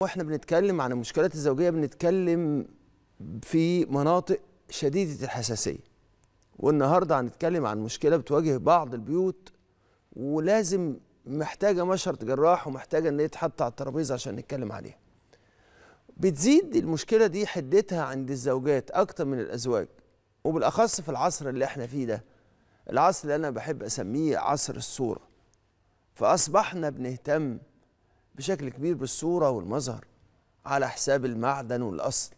واحنا بنتكلم عن المشكلات الزوجيه بنتكلم في مناطق شديده الحساسيه والنهارده هنتكلم عن مشكله بتواجه بعض البيوت ولازم محتاجه مشرط جراح ومحتاجه ان يتحط على الترابيزه عشان نتكلم عليها بتزيد المشكله دي حدتها عند الزوجات اكتر من الازواج وبالاخص في العصر اللي احنا فيه ده العصر اللي انا بحب اسميه عصر الصوره فاصبحنا بنهتم بشكل كبير بالصورة والمظهر على حساب المعدن والأصل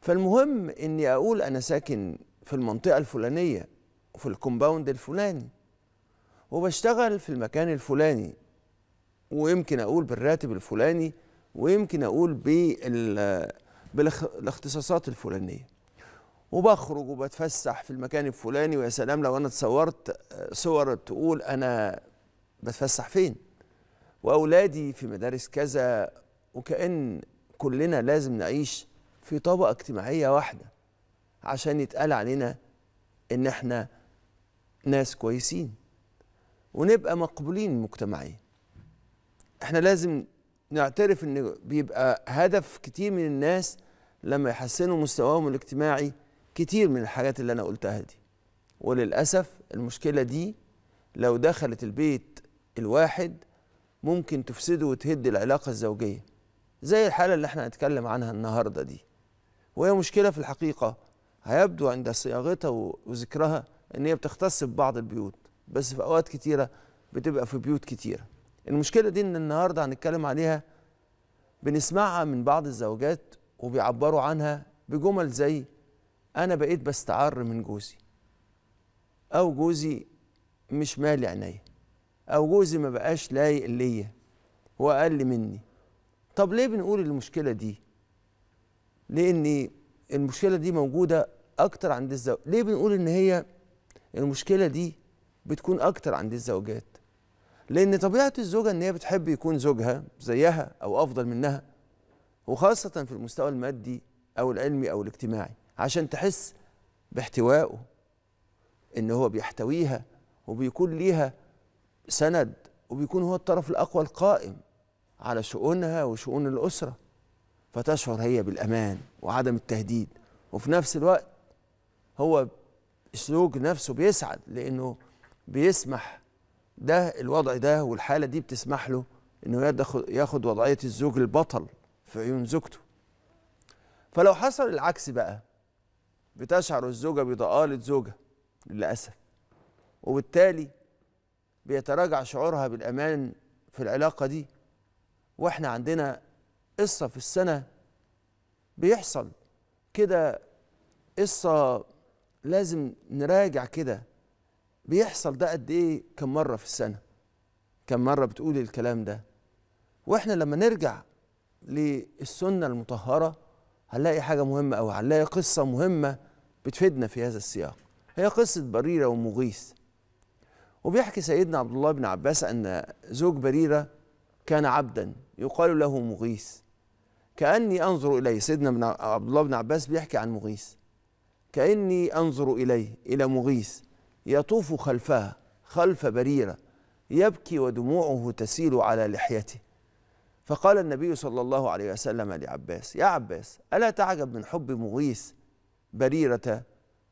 فالمهم أني أقول أنا ساكن في المنطقة الفلانية وفي الكومباوند الفلاني وبشتغل في المكان الفلاني ويمكن أقول بالراتب الفلاني ويمكن أقول بالاختصاصات الفلانية وبخرج وبتفسح في المكان الفلاني ويا سلام لو أنا اتصورت صور تقول أنا بتفسح فين واولادي في مدارس كذا وكان كلنا لازم نعيش في طبقه اجتماعيه واحده عشان يتقال علينا ان احنا ناس كويسين ونبقى مقبولين مجتمعيا احنا لازم نعترف ان بيبقى هدف كتير من الناس لما يحسنوا مستواهم الاجتماعي كتير من الحاجات اللي انا قلتها دي وللاسف المشكله دي لو دخلت البيت الواحد ممكن تفسده وتهد العلاقة الزوجية زي الحالة اللي احنا هنتكلم عنها النهاردة دي وهي مشكلة في الحقيقة هيبدو عند صياغتها وذكرها ان هي بتختص ببعض البيوت بس في اوقات كتيرة بتبقى في بيوت كتيرة المشكلة دي ان النهاردة هنتكلم عليها بنسمعها من بعض الزوجات وبيعبروا عنها بجمل زي انا بقيت بستعر من جوزي او جوزي مش مالي عينيا او جوزي ما بقاش لايق ليا هو اقل مني طب ليه بنقول المشكله دي لان المشكله دي موجوده اكتر عند الزوج ليه بنقول ان هي المشكله دي بتكون اكتر عند الزوجات لان طبيعه الزوجه ان هي بتحب يكون زوجها زيها او افضل منها وخاصه في المستوى المادي او العلمي او الاجتماعي عشان تحس باحتوائه ان هو بيحتويها وبيكون ليها سند وبيكون هو الطرف الأقوى القائم على شؤونها وشؤون الأسرة فتشعر هي بالأمان وعدم التهديد وفي نفس الوقت هو الزوج نفسه بيسعد لأنه بيسمح ده الوضع ده والحالة دي بتسمح له إنه ياخد وضعية الزوج البطل في عيون زوجته فلو حصل العكس بقى بتشعر الزوجة بضآلة زوجها للأسف وبالتالي بيتراجع شعورها بالامان في العلاقه دي واحنا عندنا قصه في السنه بيحصل كده قصه لازم نراجع كده بيحصل ده قد ايه كم مره في السنه كم مره بتقول الكلام ده واحنا لما نرجع للسنه المطهره هنلاقي حاجه مهمه او هنلاقي قصه مهمه بتفيدنا في هذا السياق هي قصه بريره ومغيث وبيحكي سيدنا عبد الله بن عباس أن زوج بريرة كان عبدا يقال له مغيث كأني أنظر إليه سيدنا بن عبد الله بن عباس بيحكي عن مغيث كأني أنظر إليه إلى مغيث يطوف خلفها خلف بريرة يبكي ودموعه تسيل على لحيته فقال النبي صلى الله عليه وسلم لعباس يا عباس ألا تعجب من حب مغيث بريرة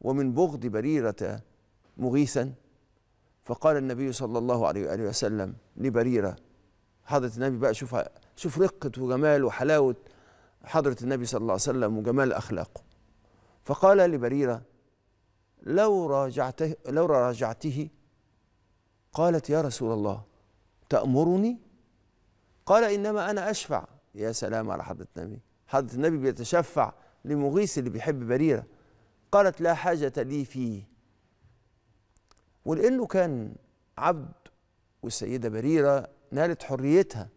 ومن بغض بريرة مغيثا فقال النبي صلى الله عليه وآله وسلم لبريرة حضرة النبي بقى شوف شوف رقة وجمال وحلاوة حضرة النبي صلى الله عليه وسلم وجمال أخلاقه فقال لبريرة لو راجعته لو راجعته قالت يا رسول الله تأمرني قال إنما أنا أشفع يا سلام على حضرة النبي حضرة النبي بيتشفع لمغيث اللي بيحب بريرة قالت لا حاجة لي فيه ولأنه كان عبد والسيدة بريرة نالت حريتها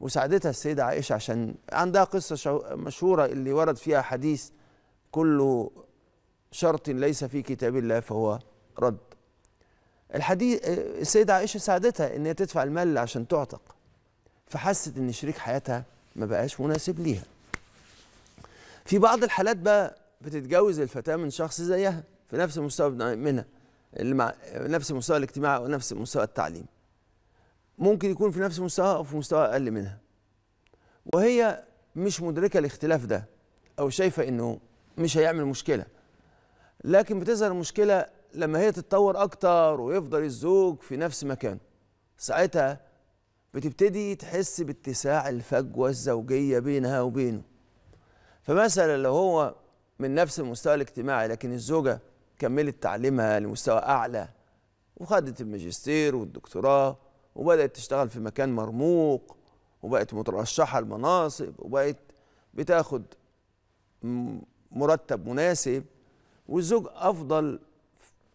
وساعدتها السيدة عائشة عشان عندها قصة مشهورة اللي ورد فيها حديث كل شرط ليس في كتاب الله فهو رد الحديث السيدة عائشة ساعدتها ان هي تدفع المال عشان تعتق فحست ان شريك حياتها ما بقاش مناسب ليها في بعض الحالات بقى بتتجوز الفتاة من شخص زيها في نفس المستوى منها اللي مع نفس المستوى الاجتماعي ونفس المستوى مستوى التعليم ممكن يكون في نفس مستوى او في مستوى اقل منها وهي مش مدركه الاختلاف ده او شايفه انه مش هيعمل مشكله لكن بتظهر المشكله لما هي تتطور اكتر ويفضل الزوج في نفس مكانه ساعتها بتبتدي تحس باتساع الفجوه الزوجيه بينها وبينه فمثلا لو هو من نفس المستوى الاجتماعي لكن الزوجه كملت تعليمها لمستوى أعلى وخدت الماجستير والدكتوراه وبدأت تشتغل في مكان مرموق وبقت مترشحة لمناصب وبقت بتاخد مرتب مناسب والزوج أفضل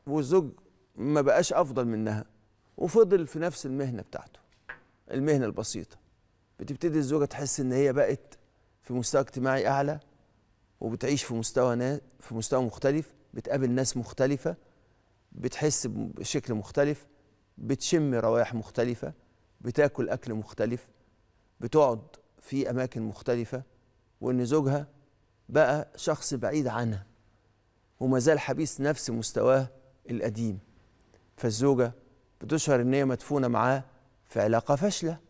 والزوج ما بقاش أفضل منها وفضل في نفس المهنة بتاعته المهنة البسيطة بتبتدي الزوجة تحس إن هي بقت في مستوى اجتماعي أعلى وبتعيش في مستوى نا... في مستوى مختلف بتقابل ناس مختلفة بتحس بشكل مختلف بتشم روائح مختلفة بتاكل أكل مختلف بتقعد في أماكن مختلفة وإن زوجها بقى شخص بعيد عنها وما زال حبيس نفس مستواه القديم فالزوجة بتشعر إن هي مدفونة معاه في علاقة فاشلة